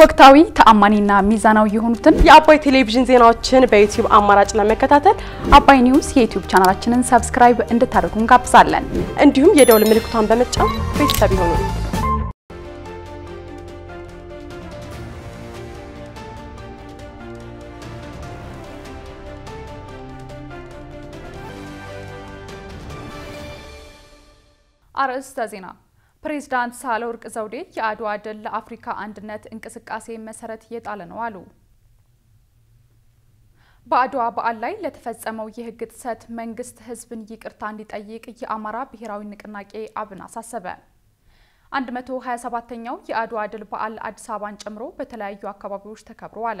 ወቅታዊ ተአማኒና ሚዛናዊ የሆኑትን የአባይ ቴሌቪዥን ዜናዎችን በዩቲዩብ አማራጭ ለመከታተል አባይ ኒውስ የዩቲዩብ ቻናላችንን ሰብስክራይብ እንድታደርጉ እንጋብዛለን። እንዲሁም የደውል ምልክቷን በመጫን ቤተሰብ ይሁኑ። አርእስተ ዜና ፕሬዝዳንት ሳህለወርቅ ዘውዴ የአድዋ ድል ለአፍሪካ አንድነት እንቅስቃሴ መሰረት እየጣለ ነው አሉ። በአድዋ በዓል ላይ ለተፈጸመው የህግ ጥሰት መንግስት ህዝብን ይቅርታ እንዲጠይቅ የአማራ ብሔራዊ ንቅናቄ አብን አሳሰበ። 127ኛው የአድዋ ድል በዓል አዲስ አበባን ጨምሮ በተለያዩ አካባቢዎች ተከብሮ አለ።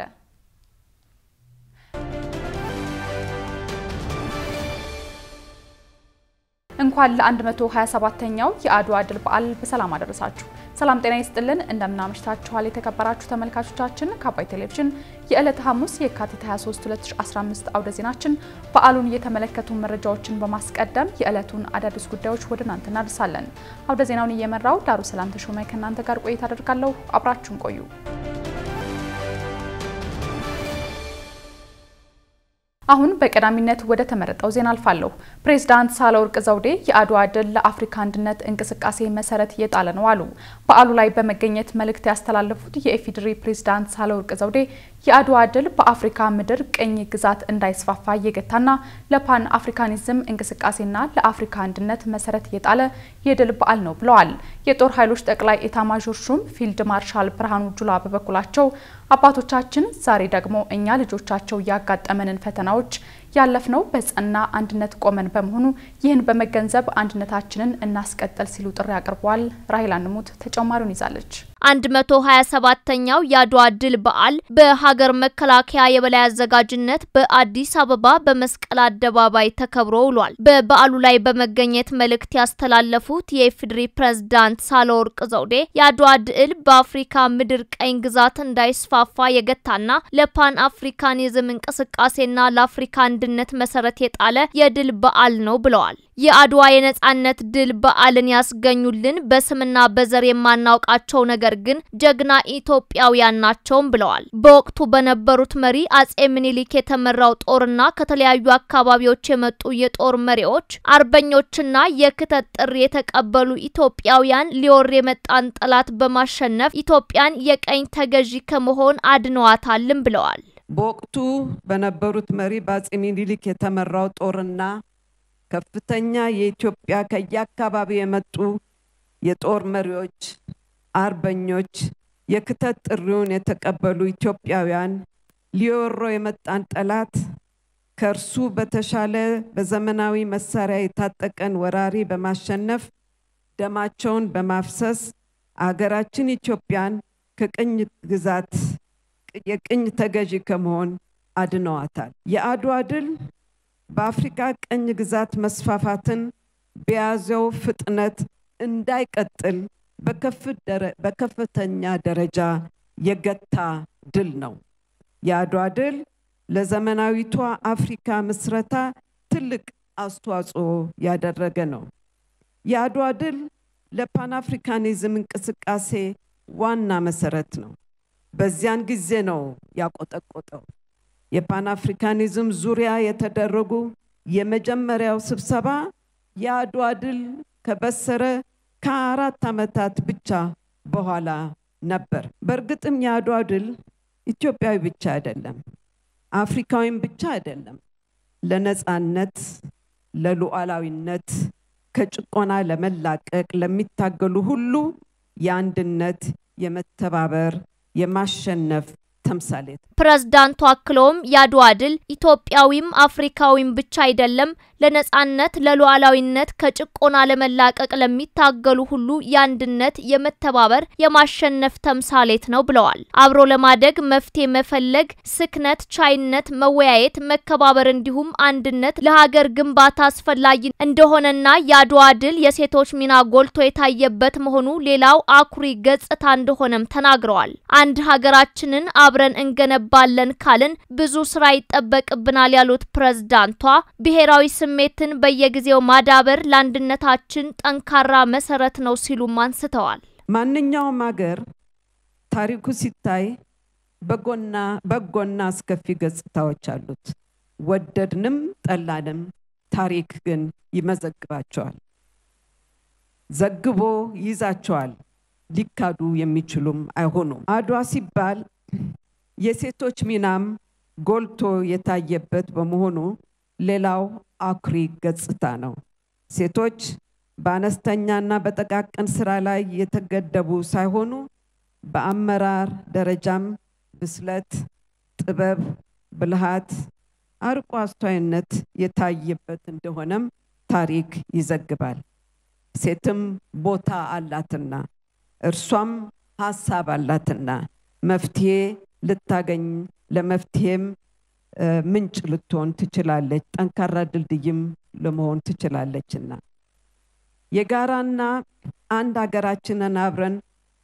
እንኳን ለ127ኛው የአድዋ ድል በዓል በሰላም አደረሳችሁ። ሰላም ጤና ይስጥልን። እንደምናመሽታችኋል የተከበራችሁ ተመልካቾቻችን። ከዓባይ ቴሌቪዥን የዕለት ሐሙስ የካቲት 23 2015 አውደ ዜናችን በዓሉን የተመለከቱ መረጃዎችን በማስቀደም የዕለቱን አዳዲስ ጉዳዮች ወደ እናንተ እናደርሳለን። አውደ ዜናውን እየመራው ዳሩ ሰላም ተሾመ ከእናንተ ጋር ቆይታ አደርጋለሁ። አብራችሁን ቆዩ። አሁን በቀዳሚነት ወደ ተመረጠው ዜና አልፋለሁ። ፕሬዝዳንት ሳህለወርቅ ዘውዴ የአድዋ ድል ለአፍሪካ አንድነት እንቅስቃሴ መሰረት የጣለ ነው አሉ። በዓሉ ላይ በመገኘት መልእክት ያስተላለፉት የኢፌዴሪ ፕሬዝዳንት ሳህለወርቅ ዘውዴ የአድዋ ድል በአፍሪካ ምድር ቅኝ ግዛት እንዳይስፋፋ የገታና ለፓን አፍሪካኒዝም እንቅስቃሴና ለአፍሪካ አንድነት መሰረት የጣለ የድል በዓል ነው ብለዋል። የጦር ኃይሎች ጠቅላይ ኢታማዦር ሹም ፊልድ ማርሻል ብርሃኑ ጁላ በበኩላቸው አባቶቻችን ዛሬ ደግሞ እኛ ልጆቻቸው እያጋጠመንን ፈተናው ፈተናዎች ያለፍነው በጸና አንድነት ቆመን በመሆኑ ይህን በመገንዘብ አንድነታችንን እናስቀጠል ሲሉ ጥሪ አቅርበዋል። ራሄል አንሙት ተጨማሪውን ይዛለች። 127ኛው የአድዋ ድል በዓል በሀገር መከላከያ የበላይ አዘጋጅነት በአዲስ አበባ በመስቀል አደባባይ ተከብሮ ውሏል። በበዓሉ ላይ በመገኘት መልእክት ያስተላለፉት የኢፌዴሪ ፕሬዝዳንት ሳህለወርቅ ዘውዴ የአድዋ ድል በአፍሪካ ምድር ቀኝ ግዛት እንዳይስፋፋ የገታና ለፓን አፍሪካኒዝም እንቅስቃሴና ለአፍሪካ አንድነት መሰረት የጣለ የድል በዓል ነው ብለዋል። የአድዋ የነጻነት ድል በዓልን ያስገኙልን በስምና በዘር የማናውቃቸው ነገር ነገር ግን ጀግና ኢትዮጵያውያን ናቸውም ብለዋል። በወቅቱ በነበሩት መሪ አጼ ምኒልክ የተመራው ጦርና ከተለያዩ አካባቢዎች የመጡ የጦር መሪዎች፣ አርበኞችና የክተት ጥሪ የተቀበሉ ኢትዮጵያውያን ሊወር የመጣን ጠላት በማሸነፍ ኢትዮጵያን የቀኝ ተገዢ ከመሆን አድነዋታልም ብለዋል። በወቅቱ በነበሩት መሪ በአጼ ሚኒሊክ የተመራው ጦርና ከፍተኛ የኢትዮጵያ ከየአካባቢው የመጡ የጦር መሪዎች አርበኞች የክተት ጥሪውን የተቀበሉ ኢትዮጵያውያን ሊወሮ የመጣን ጠላት ከእርሱ በተሻለ በዘመናዊ መሳሪያ የታጠቀን ወራሪ በማሸነፍ ደማቸውን በማፍሰስ አገራችን ኢትዮጵያን ከቅኝ ግዛት የቅኝ ተገዢ ከመሆን አድነዋታል። የአድዋ ድል በአፍሪካ ቅኝ ግዛት መስፋፋትን በያዘው ፍጥነት እንዳይቀጥል በከፍተኛ ደረጃ የገታ ድል ነው። የአድዋ ድል ለዘመናዊቷ አፍሪካ ምስረታ ትልቅ አስተዋጽኦ ያደረገ ነው። የአድዋ ድል ለፓን አፍሪካኒዝም እንቅስቃሴ ዋና መሰረት ነው። በዚያን ጊዜ ነው ያቆጠቆጠው። የፓን አፍሪካኒዝም ዙሪያ የተደረጉ የመጀመሪያው ስብሰባ የአድዋ ድል ከበሰረ ከአራት ዓመታት ብቻ በኋላ ነበር። በእርግጥም የአድዋ ድል ኢትዮጵያዊ ብቻ አይደለም፣ አፍሪካዊም ብቻ አይደለም። ለነፃነት፣ ለሉዓላዊነት፣ ከጭቆና ለመላቀቅ ለሚታገሉ ሁሉ የአንድነት፣ የመተባበር፣ የማሸነፍ ተምሳሌት። ፕሬዝዳንቱ አክለውም የአድዋ ድል ኢትዮጵያዊም አፍሪካዊም ብቻ አይደለም ለነጻነት፣ ለሉዓላዊነት ከጭቆና ለመላቀቅ ለሚታገሉ ሁሉ የአንድነት፣ የመተባበር፣ የማሸነፍ ተምሳሌት ነው ብለዋል። አብሮ ለማደግ መፍትሄ መፈለግ፣ ስክነት፣ ቻይነት፣ መወያየት፣ መከባበር እንዲሁም አንድነት ለሀገር ግንባታ አስፈላጊ እንደሆነና የአድዋ ድል የሴቶች ሚና ጎልቶ የታየበት መሆኑ ሌላው አኩሪ ገጽታ እንደሆነም ተናግረዋል። አንድ ሀገራችንን አብረን እንገነባለን ካልን ብዙ ስራ ይጠበቅብናል ያሉት ፕሬዝዳንቷ ብሔራዊ ስም ስሜትን በየጊዜው ማዳበር ለአንድነታችን ጠንካራ መሰረት ነው ሲሉም አንስተዋል። ማንኛውም ሀገር ታሪኩ ሲታይ በጎና በጎና አስከፊ ገጽታዎች አሉት። ወደድንም ጠላንም ታሪክ ግን ይመዘግባቸዋል፣ ዘግቦ ይይዛቸዋል። ሊካዱ የሚችሉም አይሆኑም። አድዋ ሲባል የሴቶች ሚናም ጎልቶ የታየበት በመሆኑ ሌላው አኩሪ ገጽታ ነው። ሴቶች በአነስተኛና በጠቃቅን ስራ ላይ የተገደቡ ሳይሆኑ በአመራር ደረጃም ብስለት፣ ጥበብ፣ ብልሃት፣ አርቆ አስተዋይነት የታየበት እንደሆነም ታሪክ ይዘግባል። ሴትም ቦታ አላትና እርሷም ሀሳብ አላትና መፍትሄ ልታገኝ ለመፍትሄም ምንጭ ልትሆን ትችላለች፣ ጠንካራ ድልድይም ለመሆን ትችላለችና የጋራና አንድ ሀገራችንን አብረን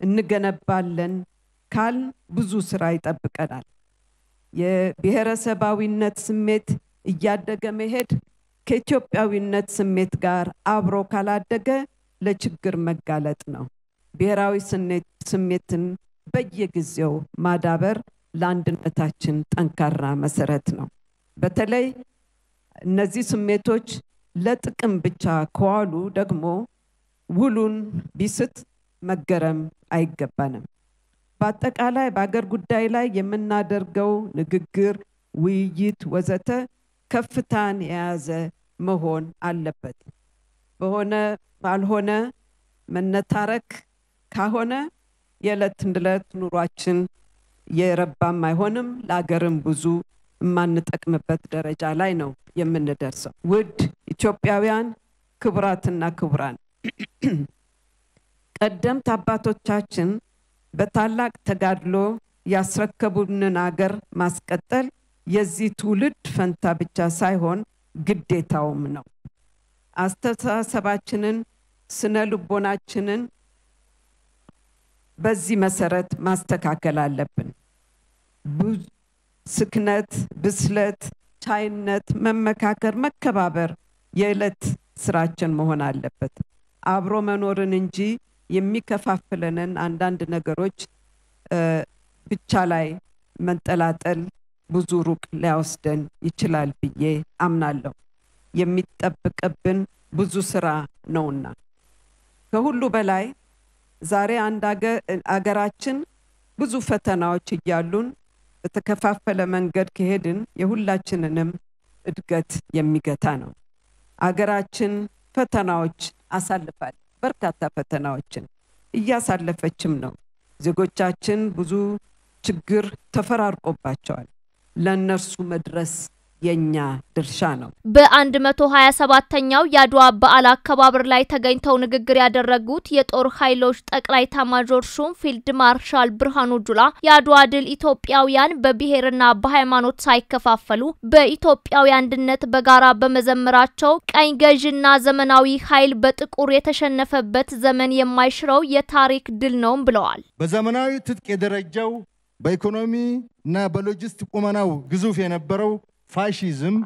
እንገነባለን ካል ብዙ ስራ ይጠብቀናል። የብሔረሰባዊነት ስሜት እያደገ መሄድ ከኢትዮጵያዊነት ስሜት ጋር አብሮ ካላደገ ለችግር መጋለጥ ነው። ብሔራዊ ስሜትን በየጊዜው ማዳበር ለአንድነታችን ጠንካራ መሰረት ነው። በተለይ እነዚህ ስሜቶች ለጥቅም ብቻ ከዋሉ ደግሞ ውሉን ቢስት መገረም አይገባንም። በአጠቃላይ በአገር ጉዳይ ላይ የምናደርገው ንግግር፣ ውይይት፣ ወዘተ ከፍታን የያዘ መሆን አለበት። በሆነ ባልሆነ መነታረክ ካሆነ የዕለት እንድለት ኑሯችን የረባም አይሆንም፣ ለሀገርም ብዙ የማንጠቅምበት ደረጃ ላይ ነው የምንደርሰው። ውድ ኢትዮጵያውያን፣ ክቡራትና ክቡራን ቀደምት አባቶቻችን በታላቅ ተጋድሎ ያስረከቡንን አገር ማስቀጠል የዚህ ትውልድ ፈንታ ብቻ ሳይሆን ግዴታውም ነው። አስተሳሰባችንን፣ ስነ ልቦናችንን በዚህ መሰረት ማስተካከል አለብን። ስክነት፣ ብስለት፣ ቻይነት፣ መመካከር፣ መከባበር የዕለት ስራችን መሆን አለበት። አብሮ መኖርን እንጂ የሚከፋፍለንን አንዳንድ ነገሮች ብቻ ላይ መንጠላጠል ብዙ ሩቅ ሊያወስደን ይችላል ብዬ አምናለሁ። የሚጠበቅብን ብዙ ስራ ነውና ከሁሉ በላይ ዛሬ አንድ አገራችን ብዙ ፈተናዎች እያሉን በተከፋፈለ መንገድ ከሄድን የሁላችንንም እድገት የሚገታ ነው። አገራችን ፈተናዎች አሳልፋል። በርካታ ፈተናዎችን እያሳለፈችም ነው። ዜጎቻችን ብዙ ችግር ተፈራርቆባቸዋል። ለእነርሱ መድረስ የኛ ድርሻ ነው። በ127ኛው የአድዋ በዓል አከባበር ላይ ተገኝተው ንግግር ያደረጉት የጦር ኃይሎች ጠቅላይ ኤታማዦር ሹም ፊልድ ማርሻል ብርሃኑ ጁላ የአድዋ ድል ኢትዮጵያውያን በብሔርና በሃይማኖት ሳይከፋፈሉ በኢትዮጵያዊ አንድነት በጋራ በመዘመራቸው ቀኝ ገዥና ዘመናዊ ኃይል በጥቁር የተሸነፈበት ዘመን የማይሽረው የታሪክ ድል ነውም ብለዋል። በዘመናዊ ትጥቅ የደረጀው በኢኮኖሚ እና በሎጂስቲክ ቁመናው ግዙፍ የነበረው ፋሺዝም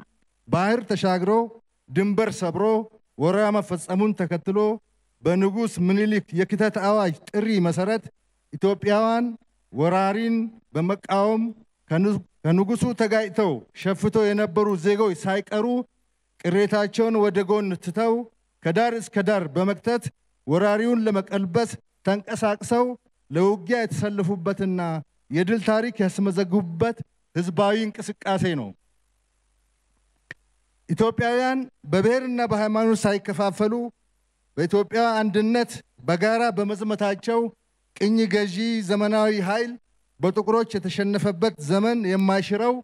ባህር ተሻግሮ ድንበር ሰብሮ ወረራ መፈጸሙን ተከትሎ በንጉሥ ምኒልክ የክተት አዋጅ ጥሪ መሰረት ኢትዮጵያውያን ወራሪን በመቃወም ከንጉሱ ተጋጭተው ሸፍቶ የነበሩ ዜጎች ሳይቀሩ ቅሬታቸውን ወደ ጎን ትተው ከዳር እስከ ዳር በመክተት ወራሪውን ለመቀልበስ ተንቀሳቅሰው ለውጊያ የተሰለፉበትና የድል ታሪክ ያስመዘግቡበት ህዝባዊ እንቅስቃሴ ነው። ኢትዮጵያውያን በብሔርና በሃይማኖት ሳይከፋፈሉ በኢትዮጵያ አንድነት በጋራ በመዝመታቸው ቅኝ ገዢ ዘመናዊ ኃይል በጥቁሮች የተሸነፈበት ዘመን የማይሽረው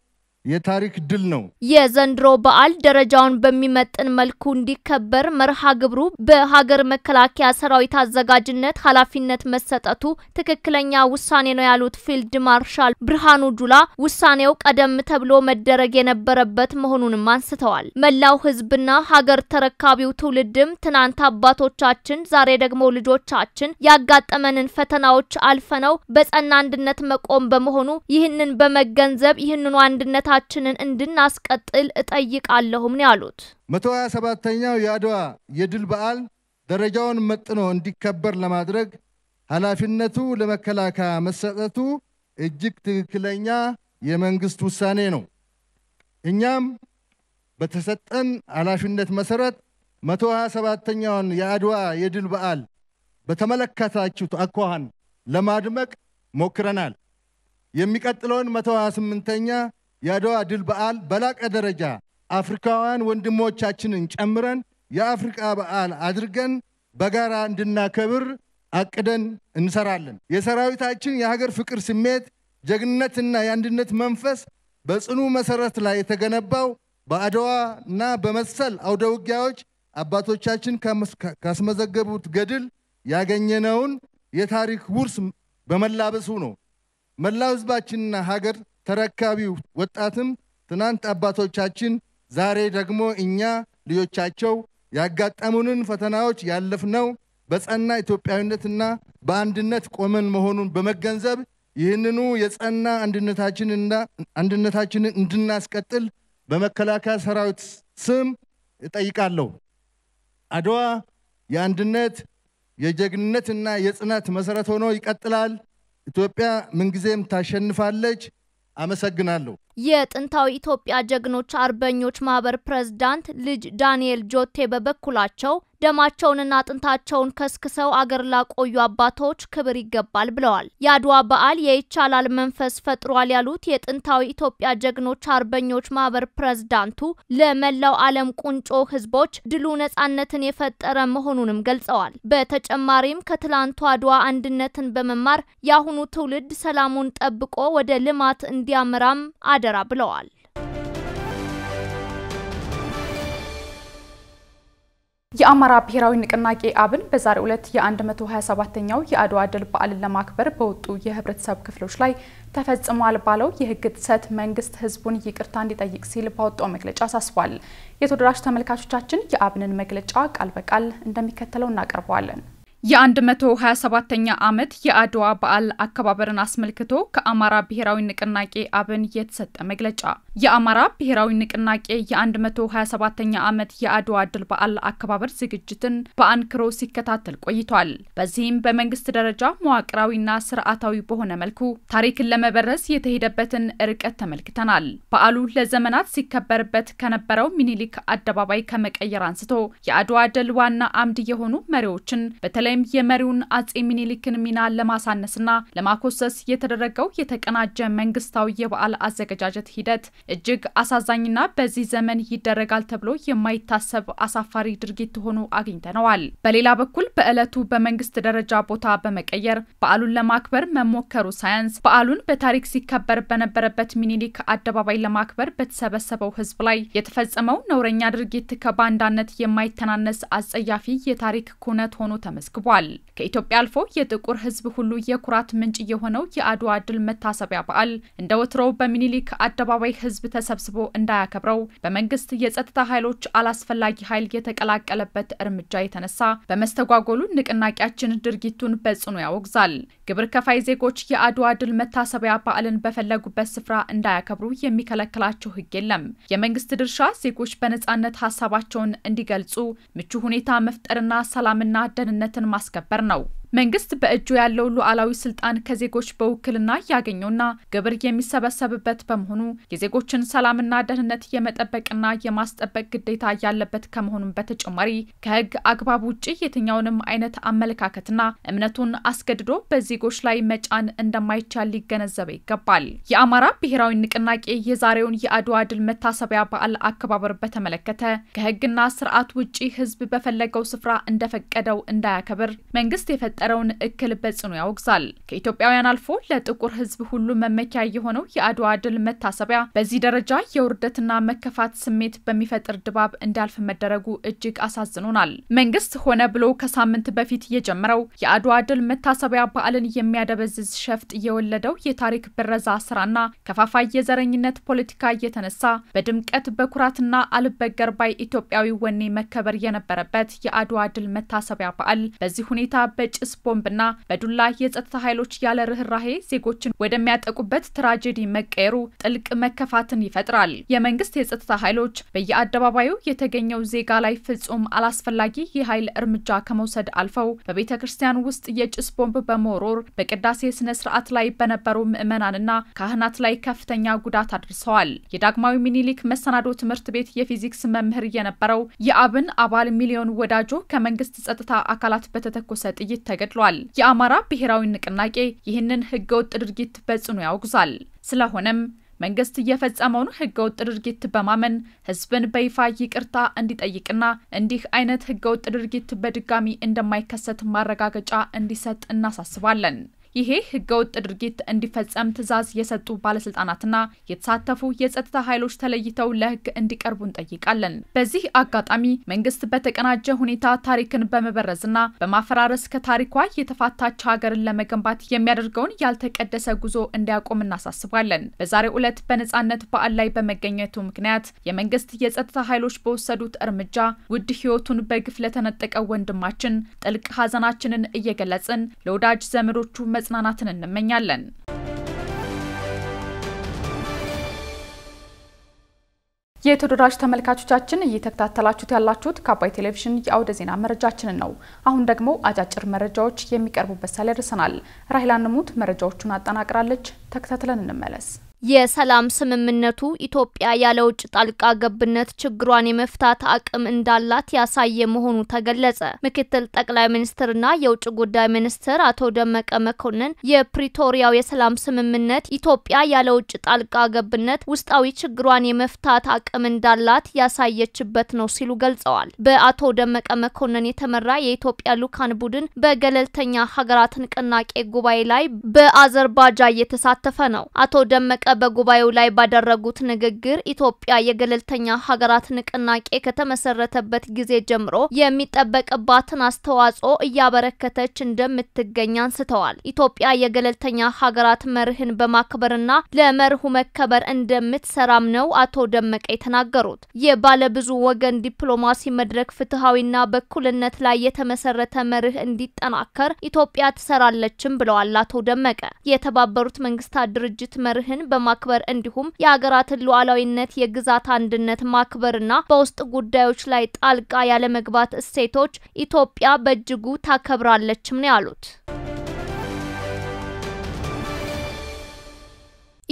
የታሪክ ድል ነው። የዘንድሮ በዓል ደረጃውን በሚመጥን መልኩ እንዲከበር መርሃ ግብሩ በሀገር መከላከያ ሰራዊት አዘጋጅነት ኃላፊነት መሰጠቱ ትክክለኛ ውሳኔ ነው ያሉት ፊልድ ማርሻል ብርሃኑ ጁላ ውሳኔው ቀደም ተብሎ መደረግ የነበረበት መሆኑንም አንስተዋል። መላው ሕዝብና ሀገር ተረካቢው ትውልድም ትናንት አባቶቻችን፣ ዛሬ ደግሞ ልጆቻችን ያጋጠመንን ፈተናዎች አልፈነው በጸና አንድነት መቆም በመሆኑ ይህንን በመገንዘብ ይህንኑ አንድነት ውይይታችንን እንድናስቀጥል እጠይቃለሁም ነው ያሉት። መቶ ሀያ ሰባተኛው የአድዋ የድል በዓል ደረጃውን መጥኖ እንዲከበር ለማድረግ ኃላፊነቱ ለመከላከያ መሰጠቱ እጅግ ትክክለኛ የመንግስት ውሳኔ ነው። እኛም በተሰጠን ኃላፊነት መሰረት መቶ ሀያ ሰባተኛውን የአድዋ የድል በዓል በተመለከታችሁት አኳኋን ለማድመቅ ሞክረናል። የሚቀጥለውን መቶ ሀያ ስምንተኛ የአድዋ ድል በዓል በላቀ ደረጃ አፍሪካውያን ወንድሞቻችንን ጨምረን የአፍሪካ በዓል አድርገን በጋራ እንድናከብር አቅደን እንሰራለን። የሰራዊታችን የሀገር ፍቅር ስሜት፣ ጀግንነትና የአንድነት መንፈስ በጽኑ መሰረት ላይ የተገነባው በአድዋ እና በመሰል አውደ ውጊያዎች አባቶቻችን ካስመዘገቡት ገድል ያገኘነውን የታሪክ ውርስ በመላበሱ ነው። መላው ሕዝባችንና ሀገር ተረካቢው ወጣትም ትናንት አባቶቻችን፣ ዛሬ ደግሞ እኛ ልጆቻቸው ያጋጠሙንን ፈተናዎች ያለፍነው በጸና ኢትዮጵያዊነትና በአንድነት ቆመን መሆኑን በመገንዘብ ይህንኑ የጸና አንድነታችንን እንድናስቀጥል በመከላከያ ሰራዊት ስም እጠይቃለሁ። አድዋ የአንድነት የጀግንነትና የጽናት መሰረት ሆኖ ይቀጥላል። ኢትዮጵያ ምንጊዜም ታሸንፋለች። አመሰግናለሁ። የጥንታዊ ኢትዮጵያ ጀግኖች አርበኞች ማህበር ፕሬዝዳንት ልጅ ዳንኤል ጆቴ በበኩላቸው ደማቸውንና አጥንታቸውን ከስክሰው አገር ላቆዩ አባቶች ክብር ይገባል ብለዋል። የአድዋ በዓል የይቻላል መንፈስ ፈጥሯል ያሉት የጥንታዊ ኢትዮጵያ ጀግኖች አርበኞች ማህበር ፕሬዝዳንቱ ለመላው ዓለም ቁንጮ ህዝቦች ድሉ ነጻነትን የፈጠረ መሆኑንም ገልጸዋል። በተጨማሪም ከትላንቱ አድዋ አንድነትን በመማር የአሁኑ ትውልድ ሰላሙን ጠብቆ ወደ ልማት እንዲያመራም አድ አደራ ብለዋል። የአማራ ብሔራዊ ንቅናቄ አብን በዛሬው ዕለት የ127ኛው የአድዋ ድል በዓልን ለማክበር በወጡ የህብረተሰብ ክፍሎች ላይ ተፈጽሟል ባለው የህግ ጥሰት መንግስት ህዝቡን ይቅርታ እንዲጠይቅ ሲል ባወጣው መግለጫ አሳስቧል። የተወደዳችሁ ተመልካቾቻችን የአብንን መግለጫ ቃል በቃል እንደሚከተለው እናቀርበዋለን። የ127ኛ ዓመት የአድዋ በዓል አከባበርን አስመልክቶ ከአማራ ብሔራዊ ንቅናቄ አብን የተሰጠ መግለጫ። የአማራ ብሔራዊ ንቅናቄ የ127ኛ ዓመት የአድዋ ድል በዓል አከባበር ዝግጅትን በአንክሮ ሲከታተል ቆይቷል። በዚህም በመንግስት ደረጃ መዋቅራዊና ስርዓታዊ በሆነ መልኩ ታሪክን ለመበረዝ የተሄደበትን ርቀት ተመልክተናል። በዓሉ ለዘመናት ሲከበርበት ከነበረው ሚኒሊክ አደባባይ ከመቀየር አንስቶ የአድዋ ድል ዋና አምድ የሆኑ መሪዎችን በተለይ በተለይም የመሪውን አጼ ሚኒሊክን ሚና ለማሳነስና ለማኮሰስ የተደረገው የተቀናጀ መንግስታዊ የበዓል አዘገጃጀት ሂደት እጅግ አሳዛኝና በዚህ ዘመን ይደረጋል ተብሎ የማይታሰብ አሳፋሪ ድርጊት ሆኖ አግኝተነዋል። በሌላ በኩል በዕለቱ በመንግስት ደረጃ ቦታ በመቀየር በዓሉን ለማክበር መሞከሩ ሳያንስ በዓሉን በታሪክ ሲከበር በነበረበት ሚኒሊክ አደባባይ ለማክበር በተሰበሰበው ህዝብ ላይ የተፈጸመው ነውረኛ ድርጊት ከባንዳነት የማይተናነስ አጸያፊ የታሪክ ኩነት ሆኖ ተመዝግቧል። ቀርቧል። ከኢትዮጵያ አልፎ የጥቁር ሕዝብ ሁሉ የኩራት ምንጭ የሆነው የአድዋ ድል መታሰቢያ በዓል እንደ ወትሮው በሚኒሊክ አደባባይ ሕዝብ ተሰብስቦ እንዳያከብረው በመንግስት የጸጥታ ኃይሎች አላስፈላጊ ኃይል የተቀላቀለበት እርምጃ የተነሳ በመስተጓጎሉ ንቅናቄያችን ድርጊቱን በጽኑ ያወግዛል። ግብር ከፋይ ዜጎች የአድዋ ድል መታሰቢያ በዓልን በፈለጉበት ስፍራ እንዳያከብሩ የሚከለክላቸው ሕግ የለም። የመንግስት ድርሻ ዜጎች በነፃነት ሀሳባቸውን እንዲገልጹ ምቹ ሁኔታ መፍጠርና ሰላምና ደህንነትን ማስከበር ነው። መንግስት በእጁ ያለው ሉዓላዊ ስልጣን ከዜጎች በውክልና ያገኘውና ግብር የሚሰበሰብበት በመሆኑ የዜጎችን ሰላምና ደህንነት የመጠበቅና የማስጠበቅ ግዴታ ያለበት ከመሆኑም በተጨማሪ ከህግ አግባብ ውጭ የትኛውንም አይነት አመለካከትና እምነቱን አስገድዶ በዜጎች ላይ መጫን እንደማይቻል ሊገነዘበ ይገባል። የአማራ ብሔራዊ ንቅናቄ የዛሬውን የአድዋ ድል መታሰቢያ በዓል አከባበር በተመለከተ ከህግና ስርዓት ውጭ ህዝብ በፈለገው ስፍራ እንደፈቀደው እንዳያከብር መንግስት የፈጠ የተፈጠረውን እክል በጽኑ ያወግዛል። ከኢትዮጵያውያን አልፎ ለጥቁር ህዝብ ሁሉ መመኪያ የሆነው የአድዋ ድል መታሰቢያ በዚህ ደረጃ የውርደትና መከፋት ስሜት በሚፈጥር ድባብ እንዲያልፍ መደረጉ እጅግ አሳዝኖናል። መንግስት ሆነ ብሎ ከሳምንት በፊት የጀመረው የአድዋ ድል መታሰቢያ በዓልን የሚያደበዝዝ ሸፍጥ የወለደው የታሪክ ብረዛ ስራና ከፋፋይ የዘረኝነት ፖለቲካ እየተነሳ፣ በድምቀት በኩራትና አልበገር ባይ ኢትዮጵያዊ ወኔ መከበር የነበረበት የአድዋ ድል መታሰቢያ በዓል በዚህ ሁኔታ በጭስ ቦምብና በዱላ የጸጥታ ኃይሎች ያለ ርኅራሄ ዜጎችን ወደሚያጠቁበት ትራጀዲ መቀየሩ ጥልቅ መከፋትን ይፈጥራል። የመንግስት የጸጥታ ኃይሎች በየአደባባዩ የተገኘው ዜጋ ላይ ፍጹም አላስፈላጊ የኃይል እርምጃ ከመውሰድ አልፈው በቤተ ክርስቲያን ውስጥ የጭስ ቦምብ በመወርወር በቅዳሴ ስነ ስርዓት ላይ በነበሩ ምዕመናንና ካህናት ላይ ከፍተኛ ጉዳት አድርሰዋል። የዳግማዊ ሚኒሊክ መሰናዶ ትምህርት ቤት የፊዚክስ መምህር የነበረው የአብን አባል ሚሊዮን ወዳጆ ከመንግስት ጸጥታ አካላት በተተኮሰ ጥይት ተገድሏል። የአማራ ብሔራዊ ንቅናቄ ይህንን ህገወጥ ድርጊት በጽኑ ያወግዛል። ስለሆነም መንግስት እየፈጸመውን ህገወጥ ድርጊት በማመን ህዝብን በይፋ ይቅርታ እንዲጠይቅና እንዲህ አይነት ህገወጥ ድርጊት በድጋሚ እንደማይከሰት ማረጋገጫ እንዲሰጥ እናሳስባለን። ይሄ ህገወጥ ድርጊት እንዲፈጸም ትዕዛዝ የሰጡ ባለስልጣናትና የተሳተፉ የጸጥታ ኃይሎች ተለይተው ለህግ እንዲቀርቡ እንጠይቃለን። በዚህ አጋጣሚ መንግስት በተቀናጀ ሁኔታ ታሪክን በመበረዝና በማፈራረስ ከታሪኳ የተፋታች ሀገርን ለመገንባት የሚያደርገውን ያልተቀደሰ ጉዞ እንዲያቆም እናሳስባለን። በዛሬው ዕለት በነጻነት በዓል ላይ በመገኘቱ ምክንያት የመንግስት የጸጥታ ኃይሎች በወሰዱት እርምጃ ውድ ህይወቱን በግፍ ለተነጠቀው ወንድማችን ጥልቅ ሀዘናችንን እየገለጽን ለወዳጅ ዘመዶቹ መጽናናትን እንመኛለን። የተወደዳችሁ ተመልካቾቻችን እየተከታተላችሁት ያላችሁት ከአባይ ቴሌቪዥን የአውደ ዜና መረጃችንን ነው። አሁን ደግሞ አጫጭር መረጃዎች የሚቀርቡበት ሳል ላይ ደርሰናል። ራሂላ ንሙት መረጃዎቹን አጠናቅራለች። ተከታትለን እንመለስ። የሰላም ስምምነቱ ኢትዮጵያ ያለ ውጭ ጣልቃ ገብነት ችግሯን የመፍታት አቅም እንዳላት ያሳየ መሆኑ ተገለጸ። ምክትል ጠቅላይ ሚኒስትርና የውጭ ጉዳይ ሚኒስትር አቶ ደመቀ መኮንን የፕሪቶሪያው የሰላም ስምምነት ኢትዮጵያ ያለ ውጭ ጣልቃ ገብነት ውስጣዊ ችግሯን የመፍታት አቅም እንዳላት ያሳየችበት ነው ሲሉ ገልጸዋል። በአቶ ደመቀ መኮንን የተመራ የኢትዮጵያ ሉካን ቡድን በገለልተኛ ሀገራት ንቅናቄ ጉባኤ ላይ በአዘርባጃን እየተሳተፈ ነው። አቶ ደመቀ በጉባኤው ላይ ባደረጉት ንግግር ኢትዮጵያ የገለልተኛ ሀገራት ንቅናቄ ከተመሰረተበት ጊዜ ጀምሮ የሚጠበቅባትን አስተዋጽኦ እያበረከተች እንደምትገኝ አንስተዋል። ኢትዮጵያ የገለልተኛ ሀገራት መርህን በማክበርና ለመርሁ መከበር እንደምትሰራም ነው አቶ ደመቀ የተናገሩት። የባለብዙ ወገን ዲፕሎማሲ መድረክ ፍትሐዊና በእኩልነት ላይ የተመሰረተ መርህ እንዲጠናከር ኢትዮጵያ ትሰራለችም ብለዋል አቶ ደመቀ። የተባበሩት መንግስታት ድርጅት መርህን በማክበር እንዲሁም የሀገራትን ሉዓላዊነት፣ የግዛት አንድነት ማክበርና በውስጥ ጉዳዮች ላይ ጣልቃ ያለመግባት እሴቶች ኢትዮጵያ በእጅጉ ታከብራለችም ነው ያሉት።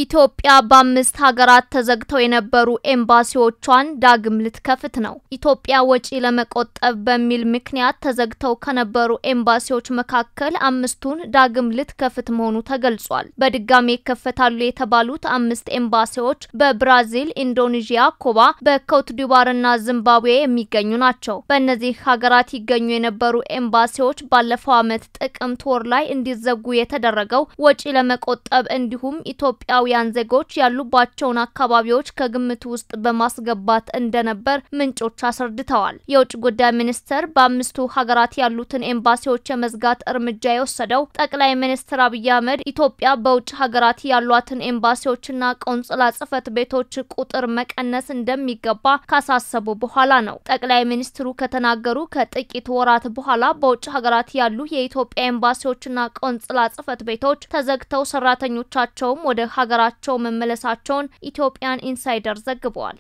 ኢትዮጵያ በአምስት ሀገራት ተዘግተው የነበሩ ኤምባሲዎቿን ዳግም ልትከፍት ነው። ኢትዮጵያ ወጪ ለመቆጠብ በሚል ምክንያት ተዘግተው ከነበሩ ኤምባሲዎች መካከል አምስቱን ዳግም ልትከፍት መሆኑ ተገልጿል። በድጋሚ ይከፈታሉ የተባሉት አምስት ኤምባሲዎች በብራዚል፣ ኢንዶኔዥያ፣ ኩባ፣ በኮትዲቫርና ዚምባብዌ የሚገኙ ናቸው። በእነዚህ ሀገራት ይገኙ የነበሩ ኤምባሲዎች ባለፈው ዓመት ጥቅምት ወር ላይ እንዲዘጉ የተደረገው ወጪ ለመቆጠብ እንዲሁም ኢትዮጵያ ኢትዮጵያውያን ዜጎች ያሉባቸውን አካባቢዎች ከግምት ውስጥ በማስገባት እንደነበር ምንጮች አስረድተዋል። የውጭ ጉዳይ ሚኒስቴር በአምስቱ ሀገራት ያሉትን ኤምባሲዎች የመዝጋት እርምጃ የወሰደው ጠቅላይ ሚኒስትር አብይ አህመድ ኢትዮጵያ በውጭ ሀገራት ያሏትን ኤምባሲዎችና ቆንጽላ ጽህፈት ቤቶች ቁጥር መቀነስ እንደሚገባ ካሳሰቡ በኋላ ነው። ጠቅላይ ሚኒስትሩ ከተናገሩ ከጥቂት ወራት በኋላ በውጭ ሀገራት ያሉ የኢትዮጵያ ኤምባሲዎችና ቆንጽላ ጽህፈት ቤቶች ተዘግተው ሰራተኞቻቸውም ወደ ሀገ ሀገራቸው መመለሳቸውን ኢትዮጵያን ኢንሳይደር ዘግቧል።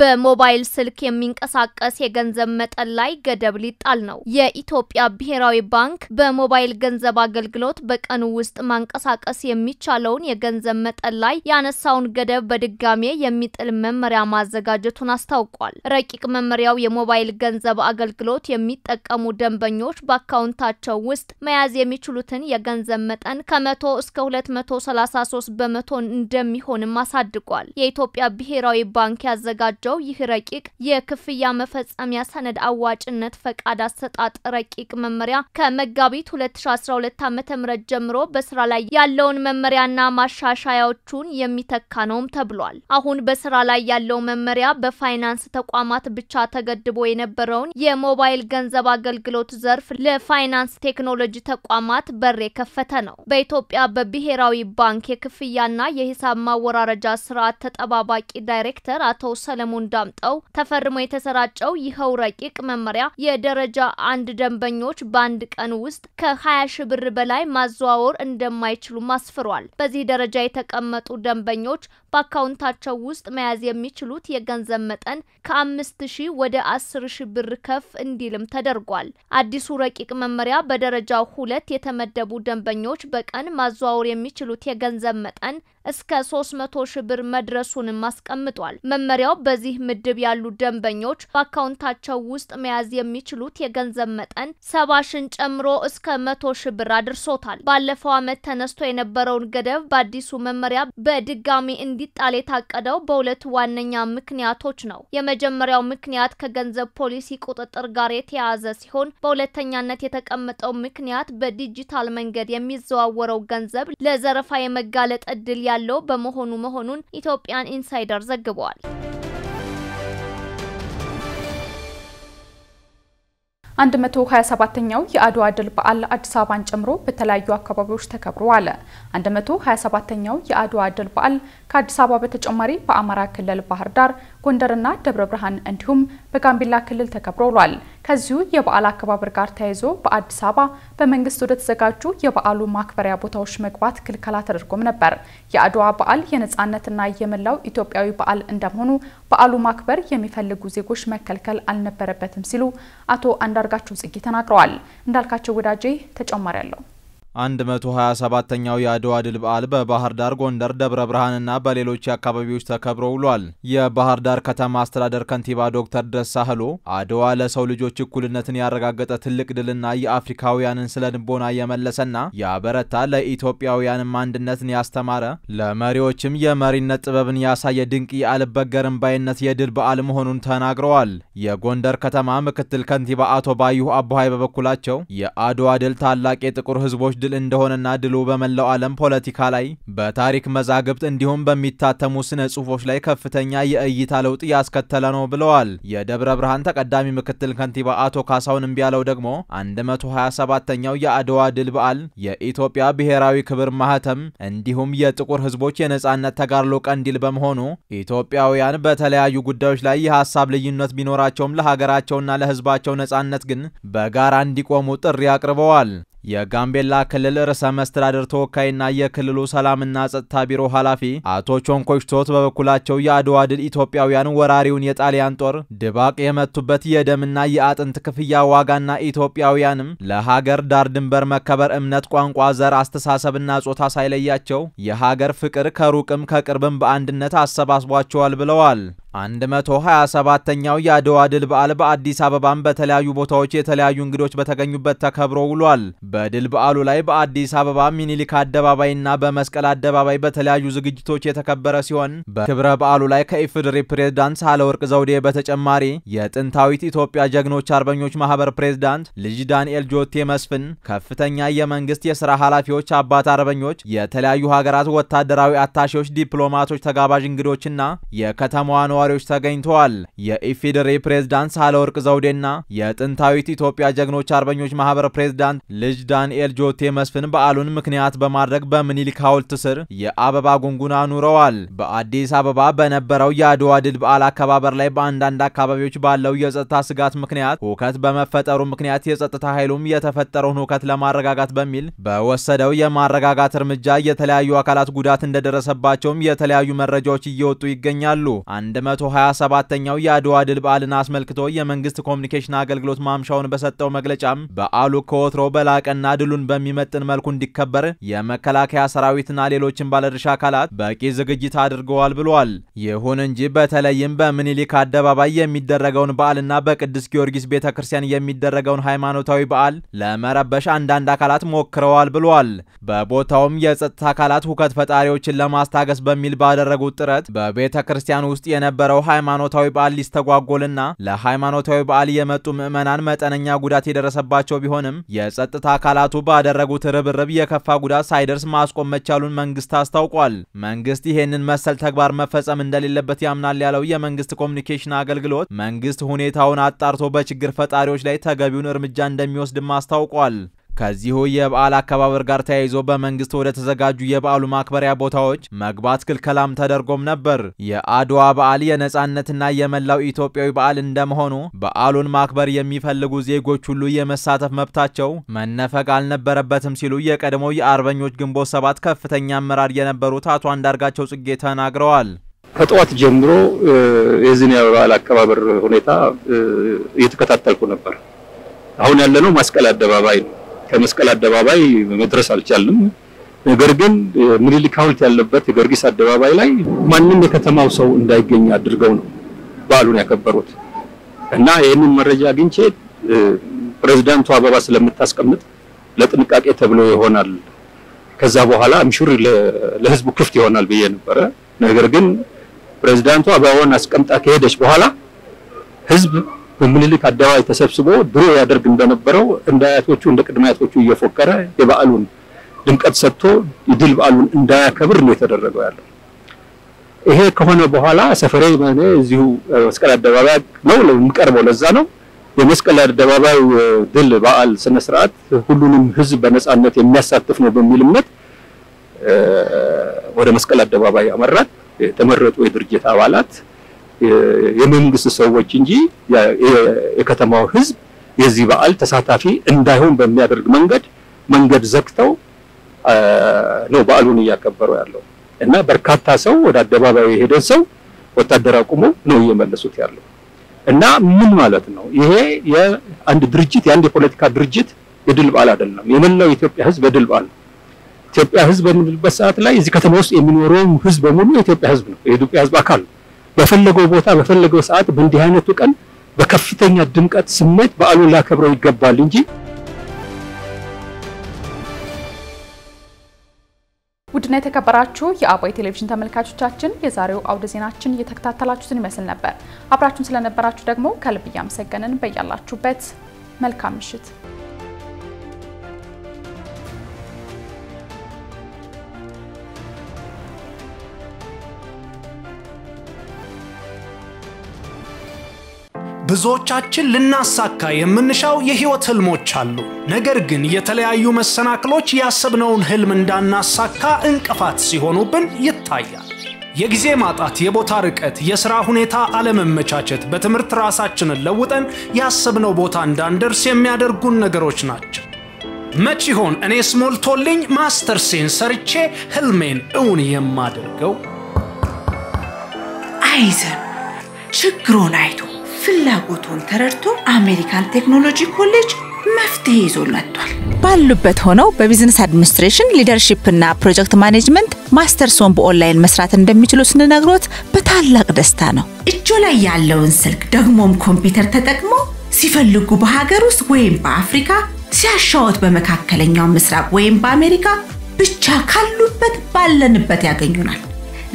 በሞባይል ስልክ የሚንቀሳቀስ የገንዘብ መጠን ላይ ገደብ ሊጣል ነው። የኢትዮጵያ ብሔራዊ ባንክ በሞባይል ገንዘብ አገልግሎት በቀኑ ውስጥ ማንቀሳቀስ የሚቻለውን የገንዘብ መጠን ላይ ያነሳውን ገደብ በድጋሜ የሚጥል መመሪያ ማዘጋጀቱን አስታውቋል። ረቂቅ መመሪያው የሞባይል ገንዘብ አገልግሎት የሚጠቀሙ ደንበኞች በአካውንታቸው ውስጥ መያዝ የሚችሉትን የገንዘብ መጠን ከመቶ እስከ 233 በመቶ እንደሚሆንም አሳድጓል። የኢትዮጵያ ብሔራዊ ባንክ ያዘጋ። የተዘጋጀው ይህ ረቂቅ የክፍያ መፈጸሚያ ሰነድ አዋጭነት ፈቃድ አሰጣጥ ረቂቅ መመሪያ ከመጋቢት 2012 ዓ.ም ጀምሮ በስራ ላይ ያለውን መመሪያና ማሻሻያዎቹን የሚተካ ነውም ተብሏል። አሁን በስራ ላይ ያለው መመሪያ በፋይናንስ ተቋማት ብቻ ተገድቦ የነበረውን የሞባይል ገንዘብ አገልግሎት ዘርፍ ለፋይናንስ ቴክኖሎጂ ተቋማት በር የከፈተ ነው። በኢትዮጵያ በብሔራዊ ባንክ የክፍያና የሂሳብ ማወራረጃ ስርዓት ተጠባባቂ ዳይሬክተር አቶ ሰለ ሰለሞን ዳምጠው ተፈርሞ የተሰራጨው ይኸው ረቂቅ መመሪያ የደረጃ አንድ ደንበኞች በአንድ ቀን ውስጥ ከ20 ሺ ብር በላይ ማዘዋወር እንደማይችሉ አስፍሯል። በዚህ ደረጃ የተቀመጡ ደንበኞች በአካውንታቸው ውስጥ መያዝ የሚችሉት የገንዘብ መጠን ከአምስት ሺህ ወደ አስር ሺህ ብር ከፍ እንዲልም ተደርጓል። አዲሱ ረቂቅ መመሪያ በደረጃው ሁለት የተመደቡ ደንበኞች በቀን ማዘዋወር የሚችሉት የገንዘብ መጠን እስከ 300 ሺህ ብር መድረሱንም አስቀምጧል። መመሪያው በዚህ ምድብ ያሉ ደንበኞች በአካውንታቸው ውስጥ መያዝ የሚችሉት የገንዘብ መጠን ሰባ ሺን ጨምሮ እስከ መቶ ሺህ ብር አድርሶታል። ባለፈው ዓመት ተነስቶ የነበረውን ገደብ በአዲሱ መመሪያ በድጋሚ እንዲ እንዲጣል የታቀደው በሁለት ዋነኛ ምክንያቶች ነው። የመጀመሪያው ምክንያት ከገንዘብ ፖሊሲ ቁጥጥር ጋር የተያያዘ ሲሆን፣ በሁለተኛነት የተቀመጠው ምክንያት በዲጂታል መንገድ የሚዘዋወረው ገንዘብ ለዘረፋ የመጋለጥ እድል ያለው በመሆኑ መሆኑን ኢትዮጵያን ኢንሳይደር ዘግቧል። 127ኛው የአድዋ ድል በዓል አዲስ አበባን ጨምሮ በተለያዩ አካባቢዎች ተከብሮ አለ። 127ኛው የአድዋ ድል በዓል ከአዲስ አበባ በተጨማሪ በአማራ ክልል ባህር ዳር፣ ጎንደርና ደብረ ብርሃን እንዲሁም በጋምቤላ ክልል ተከብሮ ውሏል። ከዚሁ የበዓል አከባበር ጋር ተያይዞ በአዲስ አበባ በመንግስት ወደ ተዘጋጁ የበዓሉ ማክበሪያ ቦታዎች መግባት ክልከላ ተደርጎም ነበር። የአድዋ በዓል የነፃነትና የመላው ኢትዮጵያዊ በዓል እንደመሆኑ በዓሉ ማክበር የሚፈልጉ ዜጎች መከልከል አልነበረበትም ሲሉ አቶ አንዳ አንዳርጋቸው ጽጌ ተናግረዋል። እንዳልካቸው ወዳጄ ተጨማሪ አለው። 127ኛው የአድዋ ድል በዓል በባህር ዳር፣ ጎንደር፣ ደብረ ብርሃንና በሌሎች አካባቢዎች ተከብሮ ውሏል። የባህር ዳር ከተማ አስተዳደር ከንቲባ ዶክተር ደሳ ህሎ አድዋ ለሰው ልጆች እኩልነትን ያረጋገጠ ትልቅ ድልና የአፍሪካውያንን ስነ ልቦና የመለሰና ያበረታ ለኢትዮጵያውያንም አንድነትን ያስተማረ ለመሪዎችም የመሪነት ጥበብን ያሳየ ድንቅ የአልበገርን ባይነት የድል በዓል መሆኑን ተናግረዋል። የጎንደር ከተማ ምክትል ከንቲባ አቶ ባዩ አቦሀይ በበኩላቸው የአድዋ ድል ታላቅ የጥቁር ህዝቦች ድል እንደሆነና ድሉ በመላው ዓለም ፖለቲካ ላይ በታሪክ መዛግብት እንዲሁም በሚታተሙ ስነ ጽሁፎች ላይ ከፍተኛ የእይታ ለውጥ ያስከተለ ነው ብለዋል። የደብረ ብርሃን ተቀዳሚ ምክትል ከንቲባ አቶ ካሳሁን እምቢያለው ደግሞ 127ኛው የአድዋ ድል በዓል የኢትዮጵያ ብሔራዊ ክብር ማህተም እንዲሁም የጥቁር ህዝቦች የነጻነት ተጋድሎ ቀንዲል በመሆኑ ኢትዮጵያውያን በተለያዩ ጉዳዮች ላይ የሀሳብ ልዩነት ቢኖራቸውም ለሀገራቸውና ለህዝባቸው ነጻነት ግን በጋራ እንዲቆሙ ጥሪ አቅርበዋል። የጋምቤላ ክልል ርዕሰ መስተዳድር ተወካይና የክልሉ ሰላምና ጸጥታ ቢሮ ኃላፊ አቶ ቾንኮሽቶት በበኩላቸው የአድዋ ድል ኢትዮጵያውያን ወራሪውን የጣሊያን ጦር ድባቅ የመቱበት የደምና የአጥንት ክፍያ ዋጋና ኢትዮጵያውያንም ለሀገር ዳር ድንበር መከበር እምነት፣ ቋንቋ፣ ዘር፣ አስተሳሰብና ጾታ ሳይለያቸው የሀገር ፍቅር ከሩቅም ከቅርብም በአንድነት አሰባስቧቸዋል ብለዋል። 127ኛው የአድዋ ድል በዓል በአዲስ አበባም በተለያዩ ቦታዎች የተለያዩ እንግዶች በተገኙበት ተከብሮ ውሏል። በድል በዓሉ ላይ በአዲስ አበባ ሚኒሊክ አደባባይና በመስቀል አደባባይ በተለያዩ ዝግጅቶች የተከበረ ሲሆን በክብረ በዓሉ ላይ ከኢፌዴሪ ፕሬዝዳንት ሳህለወርቅ ዘውዴ በተጨማሪ የጥንታዊት ኢትዮጵያ ጀግኖች አርበኞች ማህበር ፕሬዝዳንት ልጅ ዳንኤል ጆቴ መስፍን፣ ከፍተኛ የመንግስት የስራ ኃላፊዎች፣ አባት አርበኞች፣ የተለያዩ ሀገራት ወታደራዊ አታሼዎች፣ ዲፕሎማቶች፣ ተጋባዥ እንግዶችና የከተማዋ ነዋ ነዋሪዎች ተገኝተዋል። የኢፌዴሬ ፕሬዝዳንት ሳህለወርቅ ዘውዴና የጥንታዊት ኢትዮጵያ ጀግኖች አርበኞች ማህበር ፕሬዝዳንት ልጅ ዳንኤል ጆቴ መስፍን በዓሉን ምክንያት በማድረግ በምኒልክ ሐውልት ስር የአበባ ጉንጉን አኑረዋል። በአዲስ አበባ በነበረው የአድዋ ድል በዓል አከባበር ላይ በአንዳንድ አካባቢዎች ባለው የጸጥታ ስጋት ምክንያት ሁከት በመፈጠሩ ምክንያት የጸጥታ ኃይሉም የተፈጠረውን ሁከት ለማረጋጋት በሚል በወሰደው የማረጋጋት እርምጃ የተለያዩ አካላት ጉዳት እንደደረሰባቸውም የተለያዩ መረጃዎች እየወጡ ይገኛሉ። 127ኛው የአድዋ ድል በዓልን አስመልክቶ የመንግስት ኮሚኒኬሽን አገልግሎት ማምሻውን በሰጠው መግለጫም በዓሉ ከወትሮ በላቀና ድሉን በሚመጥን መልኩ እንዲከበር የመከላከያ ሰራዊትና ሌሎችን ባለድርሻ አካላት በቂ ዝግጅት አድርገዋል ብሏል። ይሁን እንጂ በተለይም በምኒልክ አደባባይ የሚደረገውን በዓልና በቅዱስ ጊዮርጊስ ቤተ ክርስቲያን የሚደረገውን ሃይማኖታዊ በዓል ለመረበሽ አንዳንድ አካላት ሞክረዋል ብሏል። በቦታውም የጸጥታ አካላት ሁከት ፈጣሪዎችን ለማስታገስ በሚል ባደረጉት ጥረት በቤተ ክርስቲያን ውስጥ የነበረ የነበረው ሃይማኖታዊ በዓል ሊስተጓጎልና ለሃይማኖታዊ በዓል የመጡ ምዕመናን መጠነኛ ጉዳት የደረሰባቸው ቢሆንም የጸጥታ አካላቱ ባደረጉት ርብርብ የከፋ ጉዳት ሳይደርስ ማስቆም መቻሉን መንግስት አስታውቋል። መንግስት ይህንን መሰል ተግባር መፈጸም እንደሌለበት ያምናል ያለው የመንግስት ኮሚኒኬሽን አገልግሎት መንግስት ሁኔታውን አጣርቶ በችግር ፈጣሪዎች ላይ ተገቢውን እርምጃ እንደሚወስድም አስታውቋል። ከዚሁ የበዓል አከባበር ጋር ተያይዞ በመንግስት ወደ ተዘጋጁ የበዓሉ ማክበሪያ ቦታዎች መግባት ክልከላም ተደርጎም ነበር። የአድዋ በዓል የነጻነትና የመላው ኢትዮጵያዊ በዓል እንደመሆኑ በዓሉን ማክበር የሚፈልጉ ዜጎች ሁሉ የመሳተፍ መብታቸው መነፈቅ አልነበረበትም ሲሉ የቀድሞው የአርበኞች ግንቦት ሰባት ከፍተኛ አመራር የነበሩት አቶ አንዳርጋቸው ጽጌ ተናግረዋል። ከጠዋት ጀምሮ የዚህን የበዓል አከባበር ሁኔታ እየተከታተልኩ ነበር። አሁን ያለነው ማስቀል አደባባይ ነው። ከመስቀል አደባባይ መድረስ አልቻልንም። ነገር ግን ምኒልክ ሐውልት ያለበት የጊዮርጊስ አደባባይ ላይ ማንም የከተማው ሰው እንዳይገኝ አድርገው ነው በዓሉን ያከበሩት እና ይህንን መረጃ አግኝቼ ፕሬዚዳንቱ አበባ ስለምታስቀምጥ ለጥንቃቄ ተብሎ ይሆናል ከዛ በኋላ አምሹር ለህዝቡ ክፍት ይሆናል ብዬ ነበረ። ነገር ግን ፕሬዚዳንቱ አበባውን አስቀምጣ ከሄደች በኋላ ህዝብ በምኒልክ አደባባይ ተሰብስቦ ድሮ ያደርግ እንደነበረው እንደ አያቶቹ እንደ ቅድመ አያቶቹ እየፎከረ የበዓሉን ድምቀት ሰጥቶ የድል በዓሉን እንዳያከብር ነው የተደረገው ያለው። ይሄ ከሆነ በኋላ ሰፈሬ ማኔ እዚሁ መስቀል አደባባይ ነው የሚቀርበው። ለዛ ነው የመስቀል አደባባይ ድል በዓል ስነ ስርዓት ሁሉንም ህዝብ በነጻነት የሚያሳትፍ ነው በሚል እምነት ወደ መስቀል አደባባይ አመራት። የተመረጡ የድርጅት አባላት የመንግስት ሰዎች እንጂ የከተማው ህዝብ የዚህ በዓል ተሳታፊ እንዳይሆን በሚያደርግ መንገድ መንገድ ዘግተው ነው በዓሉን እያከበሩ ያለው እና በርካታ ሰው ወደ አደባባዩ የሄደ ሰው ወታደር አቁሞ ነው እየመለሱት ያለው እና ምን ማለት ነው? ይሄ የአንድ ድርጅት የአንድ የፖለቲካ ድርጅት የድል በዓል አይደለም። የመላው የኢትዮጵያ ህዝብ የድል በዓል ነው። ኢትዮጵያ ህዝብ በምንልበት ሰዓት ላይ እዚህ ከተማ ውስጥ የሚኖረው ህዝብ በሙሉ የኢትዮጵያ ህዝብ ነው። የኢትዮጵያ ህዝብ አካል ነው። በፈለገው ቦታ በፈለገው ሰዓት በእንዲህ አይነቱ ቀን በከፍተኛ ድምቀት ስሜት በዓሉን ላከብረው ይገባል እንጂ ውድና የተከበራችሁ የአባይ ቴሌቪዥን ተመልካቾቻችን የዛሬው አውደ ዜናችን እየተከታተላችሁትን ይመስል ነበር። አብራችሁን ስለነበራችሁ ደግሞ ከልብ እያመሰገንን በያላችሁበት መልካም ምሽት ብዙዎቻችን ልናሳካ የምንሻው የህይወት ህልሞች አሉ። ነገር ግን የተለያዩ መሰናክሎች ያሰብነውን ህልም እንዳናሳካ እንቅፋት ሲሆኑብን ይታያል። የጊዜ ማጣት፣ የቦታ ርቀት፣ የሥራ ሁኔታ አለመመቻቸት፣ በትምህርት ራሳችንን ለውጠን ያሰብነው ቦታ እንዳንደርስ የሚያደርጉን ነገሮች ናቸው። መች ይሆን እኔስ ሞልቶልኝ ማስተርሴን ሰርቼ ህልሜን እውን የማደርገው? አይዘን ችግሮን አይቶ ፍላጎቱን ተረድቶ አሜሪካን ቴክኖሎጂ ኮሌጅ መፍትሄ ይዞ መጥቷል። ባሉበት ሆነው በቢዝነስ አድሚኒስትሬሽን ሊደርሺፕ እና ፕሮጀክት ማኔጅመንት ማስተርሶን በኦንላይን መስራት እንደሚችሉ ስንነግሮት በታላቅ ደስታ ነው። እጁ ላይ ያለውን ስልክ ደግሞም ኮምፒውተር ተጠቅሞ ሲፈልጉ በሀገር ውስጥ ወይም በአፍሪካ ሲያሻወት በመካከለኛው ምስራቅ ወይም በአሜሪካ ብቻ ካሉበት ባለንበት ያገኙናል።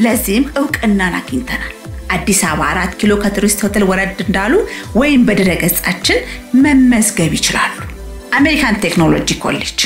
ለዚህም እውቅናን አግኝተናል። አዲስ አበባ አራት ኪሎ ከቱሪስት ሆቴል ወረድ እንዳሉ ወይም በድረገጻችን መመዝገብ ይችላሉ። አሜሪካን ቴክኖሎጂ ኮሌጅ